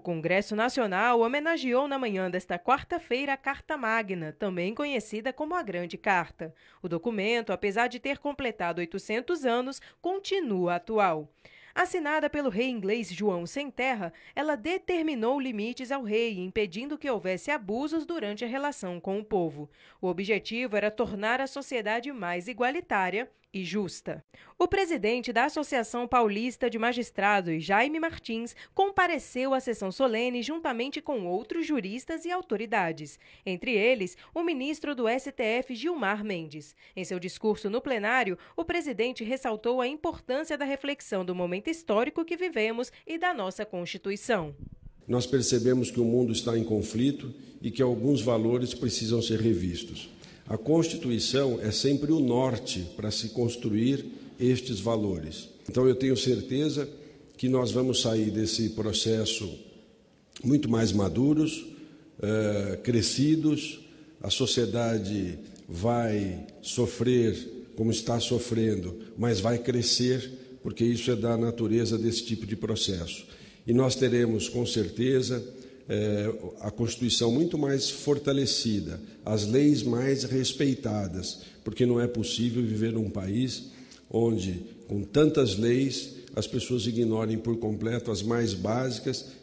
O Congresso Nacional homenageou na manhã desta quarta-feira a Carta Magna, também conhecida como a Grande Carta. O documento, apesar de ter completado 800 anos, continua atual. Assinada pelo rei inglês João Sem Terra, ela determinou limites ao rei, impedindo que houvesse abusos durante a relação com o povo. O objetivo era tornar a sociedade mais igualitária e justa. O presidente da Associação Paulista de Magistrados, Jaime Martins, compareceu à sessão solene juntamente com outros juristas e autoridades, entre eles o ministro do STF, Gilmar Mendes. Em seu discurso no plenário, o presidente ressaltou a importância da reflexão do momento histórico que vivemos e da nossa Constituição. Nós percebemos que o mundo está em conflito e que alguns valores precisam ser revistos. A Constituição é sempre o norte para se construir estes valores. Então, eu tenho certeza que nós vamos sair desse processo muito mais maduros, eh, crescidos, a sociedade vai sofrer como está sofrendo, mas vai crescer, porque isso é da natureza desse tipo de processo. E nós teremos, com certeza, é, a Constituição muito mais fortalecida, as leis mais respeitadas, porque não é possível viver num país onde, com tantas leis, as pessoas ignorem por completo as mais básicas